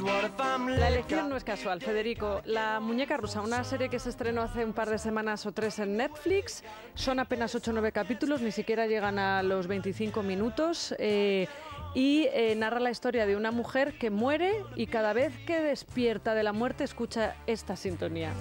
La elección no es casual, Federico. La Muñeca Rusa, una serie que se estrenó hace un par de semanas o tres en Netflix. Son apenas 8 o 9 capítulos, ni siquiera llegan a los 25 minutos. Eh, y eh, narra la historia de una mujer que muere y cada vez que despierta de la muerte escucha esta sintonía.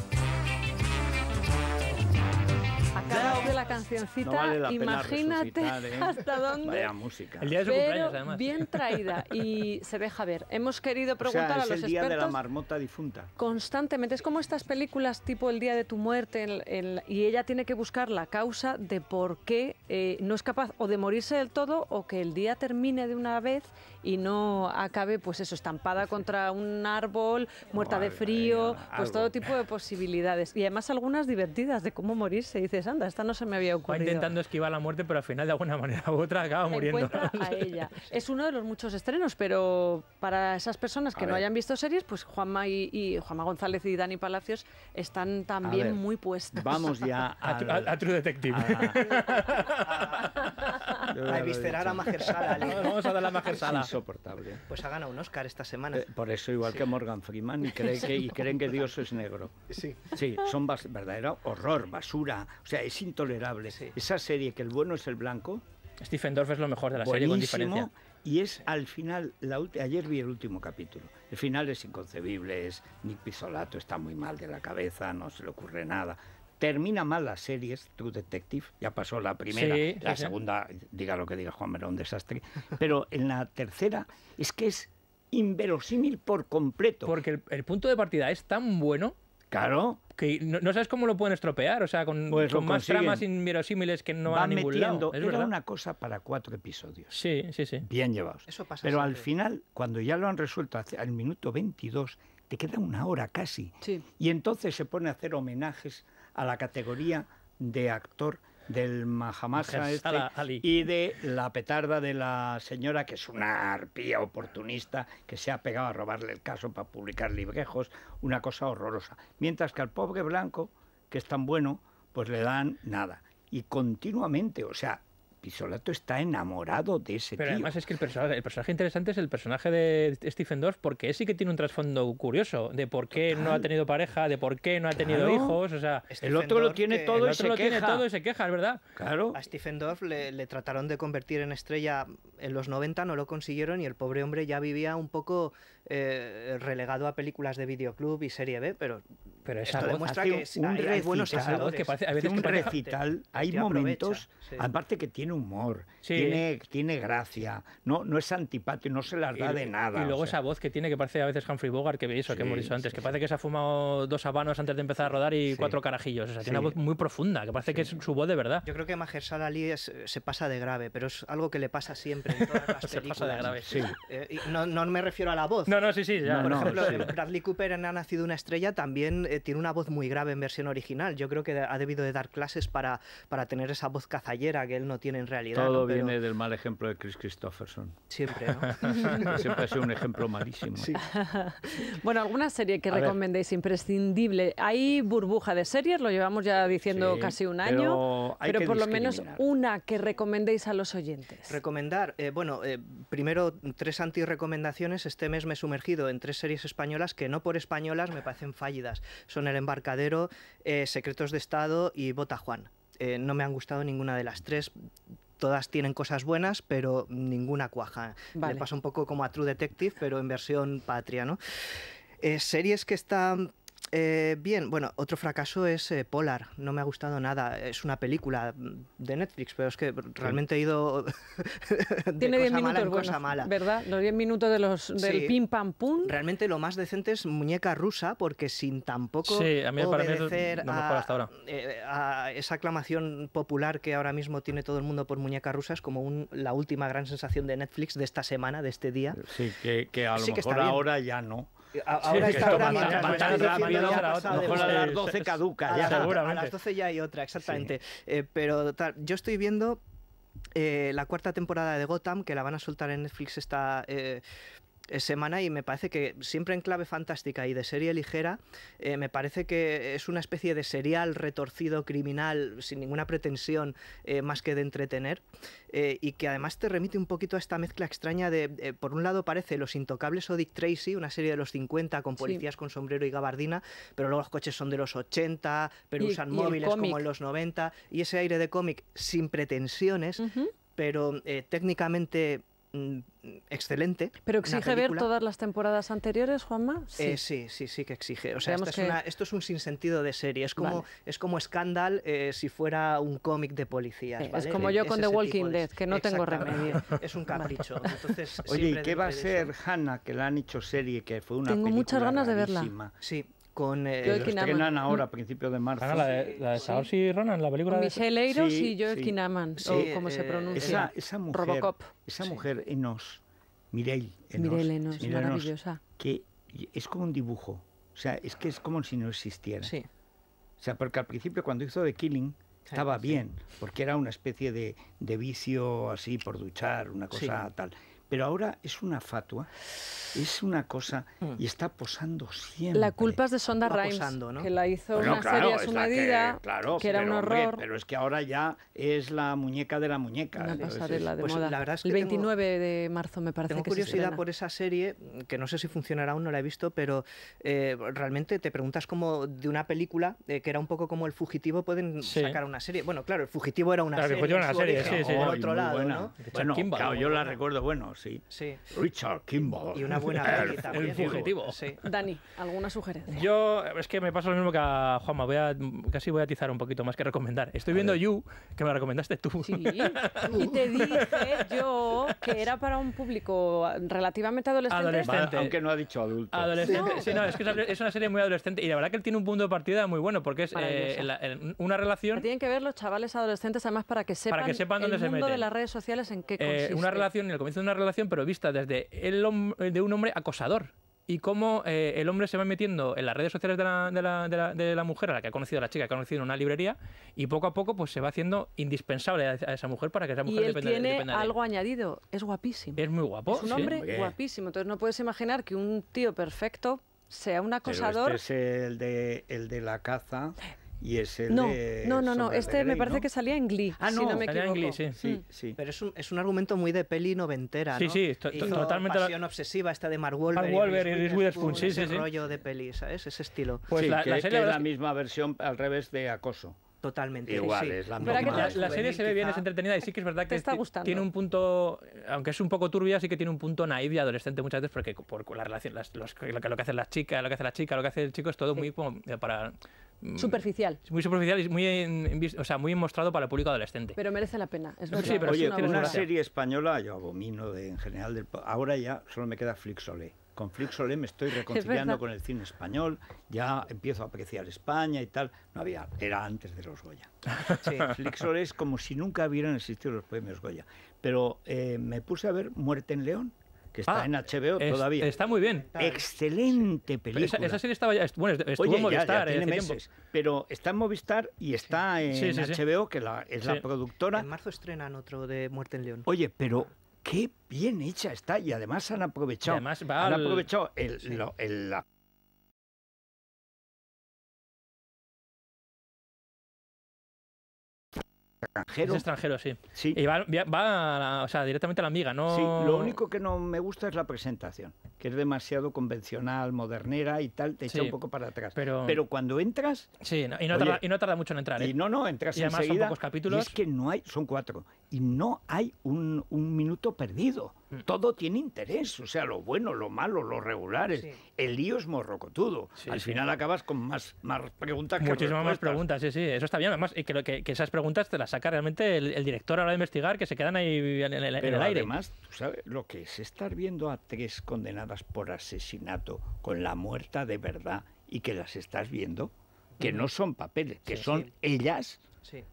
Acabas de la cancioncita, imagínate ¿eh? hasta dónde. Vaya música. El día de además. Bien traída y se deja ver. Hemos querido preguntar o sea, a el día de la marmota difunta. Constantemente. Es como estas películas tipo El día de tu muerte y ella tiene que buscar la causa de por qué eh, no es capaz o de morirse del todo o que el día termine de una vez y no acabe, pues eso, estampada contra un árbol, muerta de frío, pues todo tipo de posibilidades. Y además algunas divertidas de cómo morirse. Dice, anda, esta no se me había ocurrido. Va intentando esquivar la muerte, pero al final de alguna manera u otra acaba muriendo. a ella. Es uno de los muchos estrenos, pero para esas personas que no hayan visto series, pues Juanma y, y, Juanma González y Dani Palacios están también muy puestos. Vamos ya a, True Detective. A eviscerar a Majersala. Vamos a dar a Majersala. Es insoportable. Pues ha ganado un Oscar esta semana. Eh, por eso, igual que Morgan Freeman, y, cree que, y creen que Dios es negro. Sí. Sí, son verdadero horror, basura. O sea, es intolerable. Esa serie que el bueno es el blanco. Stephen Dorff es lo mejor de la serie, con diferencia. Y es al final, la ayer vi el último capítulo. El final es inconcebible, es Nick Pisolato está muy mal de la cabeza, no se le ocurre nada. Termina mal las series, True Detective, ya pasó la primera, la segunda, diga lo que diga Juan, Merón, desastre. Pero en la tercera es que es inverosímil por completo. Porque el punto de partida es tan bueno Claro no, sabes cómo lo pueden estropear, o sea, con, pues más tramas inverosímiles que no han a una cosa para cuatro episodios. Sí, sí, sí. Bien llevados. Pero al final, cuando ya lo han resuelto al minuto 22, te queda una hora casi. Y entonces se pone a hacer homenajes a la categoría de actor del Mahamasa este, y de la petarda de la señora, que es una arpía oportunista que se ha pegado a robarle el caso para publicar librejos, una cosa horrorosa. Mientras que al pobre blanco, que es tan bueno, pues le dan nada. Y continuamente, o sea, Pisolato está enamorado de ese Pero además es que el personaje, interesante es el personaje de Stephen Dorff porque sí que tiene un trasfondo curioso de por qué no ha tenido pareja, de por qué no ha tenido hijos, o sea... el otro lo tiene todo y se lo tiene todo y se queja, es verdad. Claro. A Stephen Dorff le, trataron de convertir en estrella en los 90, no lo consiguieron y el pobre hombre ya vivía un poco eh, relegado a películas de videoclub y serie B, pero pero esa voz un recital, hay que parece, a veces un recital, hay momentos, aparte que tiene humor, tiene, gracia, no, no es antipático, no se las da de nada. Y luego esa voz que tiene que parece a veces Humphrey Bogart, que eso o que hemos antes, que parece que se ha fumado dos habanos antes de empezar a rodar y cuatro carajillos. O sea, tiene una voz muy profunda, que parece que es su voz de verdad. Yo creo que Mahershala Ali se pasa de grave, pero es algo que le pasa siempre en todas las películas. se pasa de grave. Eh, no, me refiero a la voz. No, no, sí, sí. Ya. por ejemplo, Bradley Cooper Ha nacido una estrella también eh, tiene una voz muy grave en versión original. Yo creo que ha debido de dar clases para, para tener esa voz cazallera que él no tiene en realidad. Todo viene del mal ejemplo de Chris Christopherson. Siempre, ¿no? Siempre ha sido un ejemplo malísimo. ¿eh? Sí. bueno, ¿alguna serie que recomendéis imprescindible? Hay burbuja de series, lo llevamos ya diciendo casi un año, pero, pero por lo menos una que recomendéis a los oyentes. Recomendar, eh, bueno, primero tres anti-recomendaciones. Este mes me he sumergido en tres series españolas que no por españolas me parecen fallidas son El Embarcadero, eh, Secretos de Estado y Bota Juan. Eh, no me han gustado ninguna de las tres. Todas tienen cosas buenas, pero ninguna cuaja. Vale. Le pasa un poco como a True Detective, pero en versión patria, ¿no? Eh, series que están eh, bien, bueno, otro fracaso es eh, Polar. No me ha gustado nada. Es una película mm, de Netflix, pero es que realmente he ido de Tiene cosa 10 mala ¿Verdad? Los 10 minutos de los, del pim pam pum. Realmente lo más decente es Muñeca Rusa, porque sin tampoco sí, eh, a esa aclamación popular que ahora mismo tiene todo el mundo por Muñeca Rusa, es como la última gran sensación de Netflix de esta semana, de este día. Sí, que, a lo mejor ahora ya no. Ahora está ahora mientras rápido, las 12 caduca. Ya, seguramente. A las 12 ya hay otra, exactamente. Eh, pero yo estoy viendo eh, la cuarta temporada de Gotham, que la van a soltar en Netflix esta, eh, semana y me parece que siempre en clave fantástica y de serie ligera, eh, me parece que es una especie de serial retorcido criminal sin ninguna pretensión eh, más que de entretener eh, y que además te remite un poquito a esta mezcla extraña de, por un lado parece Los Intocables o Dick Tracy, una serie de los 50 con policías con sombrero y gabardina, pero luego los coches son de los 80, pero usan móviles como en los 90 y ese aire de cómic sin pretensiones, pero técnicamente Mm, excelente. ¿Pero exige ver todas las temporadas anteriores, Juanma? Eh, sí, sí, sí, sí, que exige. O sea, esto es un sinsentido de serie. Es como, es como Scandal eh, si fuera un cómic de policías. Eh, es como yo con The Walking Dead, que no tengo remedio. Es un capricho. Entonces, Oye, ¿y qué va a ser Hannah, que la han hecho serie, que fue una Tengo muchas ganas de verla. Sí con eh, ahora a mm. principios de marzo. la de, la de Ronan, la película Michelle Eiros y Joel sí. o como se eh, pronuncia. Esa, mujer, Robocop. Esa mujer Enos, Mireille Enos, que es como un dibujo, o sea, es que es como si no existiera. Sí. O sea, porque al principio cuando hizo The Killing estaba bien, porque era una especie de, de vicio así por duchar, una cosa tal pero ahora es una fatua, es una cosa mm. y está posando siempre. La culpa es de Sonda Rhimes, que la hizo una serie a su medida, que, era un horror. pero es que ahora ya es la muñeca de la muñeca. La pasarela de pues, moda. La El 29 de marzo me parece tengo curiosidad por esa serie, que no sé si funcionará aún, no la he visto, pero eh, realmente te preguntas cómo de una película, eh, que era un poco como El Fugitivo, pueden sacar una serie. Bueno, claro, El Fugitivo era una claro, serie, fue una serie sí, sí, o otro lado, ¿no? bueno, claro, yo la recuerdo, bueno, ¿sí? Richard Kimball. Y una buena El fugitivo. Dani, ¿alguna sugerencia? Yo, es que me pasa lo mismo que a Juanma, voy casi voy a atizar un poquito más que recomendar. Estoy viendo You, que me recomendaste tú. Sí, y te dije yo que era para un público relativamente adolescente. adolescente. Aunque no ha dicho adulto. Adolescente, sí, no, es que es una serie muy adolescente y la verdad que él tiene un punto de partida muy bueno porque es eh, una relación... tienen que ver los chavales adolescentes además para que sepan, para que sepan dónde el mundo de las redes sociales en qué eh, consiste. una relación, en el comienzo de una relación pero vista desde el de un hombre acosador. Y cómo eh, el hombre se va metiendo en las redes sociales de la, mujer, a la que ha conocido a la chica, que ha conocido en una librería, y poco a poco pues se va haciendo indispensable a esa mujer para que esa mujer y él tiene algo añadido, es guapísimo. Es muy guapo. Es un hombre guapísimo. Entonces no puedes imaginar que un tío perfecto sea un este acosador. es el el de la caza y es no, No, no, este no, este me parece que salía en Glee, ah, no, si no me mm. sí. Pero es un, es un, argumento muy de peli noventera, sí, Sí, totalmente. obsesiva esta de Mark Wahlberg, Mark y Reese Witherspoon, sí, sí, rollo de peli, ¿sabes? Ese estilo. Pues la, serie es la misma versión al revés de Acoso. Totalmente. Igual, es la, la, serie se ve bien, es entretenida y sí que es verdad que tiene un punto, aunque es un poco turbia, sí que tiene un punto naive y adolescente muchas veces porque por la relación, lo, que hace las chicas, lo que hace la chica, lo que hace el chico es todo muy como eh, para Mm. Superficial. Muy superficial y muy, o sea, muy mostrado para el público adolescente. Pero merece la pena. Es Oye, una, serie española, yo abomino en general. Del, ahora ya solo me queda Flixolé. Con Flixolé me estoy reconciliando con el cine español. Ya empiezo a apreciar España y tal. No había, era antes de los Goya. Flixolé es como si nunca hubieran existido los premios Goya. Pero eh, me puse a ver Muerte en León que está ah, en HBO todavía. Está muy bien. Excelente película. Esa, serie estaba ya, bueno, estuvo en Movistar. ya eh, pero está en Movistar y está en HBO, que es la productora. En marzo estrenan otro de Muerte en León. Oye, pero qué bien hecha está y además han aprovechado. Además va han aprovechado la extranjero. Es extranjero, sí. Y va, directamente a la amiga, ¿no? Sí, lo único que no me gusta es la presentación, que es demasiado convencional, modernera y tal, te echa un poco para atrás. Pero, pero cuando entras. Sí, y, no tarda, mucho en entrar. Y ¿eh? no, no, entras y además enseguida, son pocos capítulos. Y es que no hay, son cuatro, y no hay un, minuto perdido. Mm. Todo tiene interés, o sea, lo bueno, lo malo, lo regulares. El lío es morrocotudo. Al final acabas con más, más preguntas que Muchísimas más preguntas, sí, sí, eso está bien. Además, y que, que esas preguntas te las sacar realmente el, director a la de investigar, que se quedan ahí en el, aire. Además, tú sabes lo que es estar viendo a tres condenadas por asesinato con la muerta de verdad y que las estás viendo, que no son papeles, que son ellas,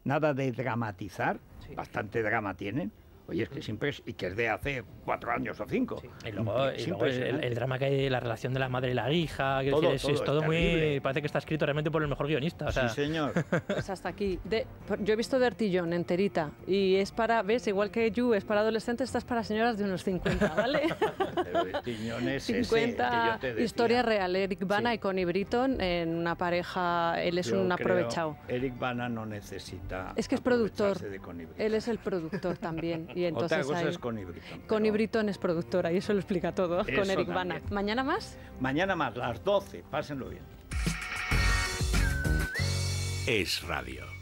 nada de dramatizar, bastante drama tienen, Oye, es que siempre es, y que es de hace cuatro años o cinco. Y luego, el, drama que hay la relación de la madre y la hija, que es, todo, muy. Parece que está escrito realmente por el mejor guionista. Sí, señor. pues hasta aquí. De, yo he visto de Artillón, enterita y es para, ves, igual que You es para adolescentes, estás para señoras de unos 50, ¿vale? Artillón es 50 historia real. Eric Bana y Connie Britton en una pareja, él es un aprovechado. Eric Bana no necesita. Es que es productor. él es el productor también. Y entonces es con Ibritón. Con es productora y eso lo explica todo, con Eric Bana. ¿Mañana más? Mañana más, las 12. Pásenlo bien. Es Radio.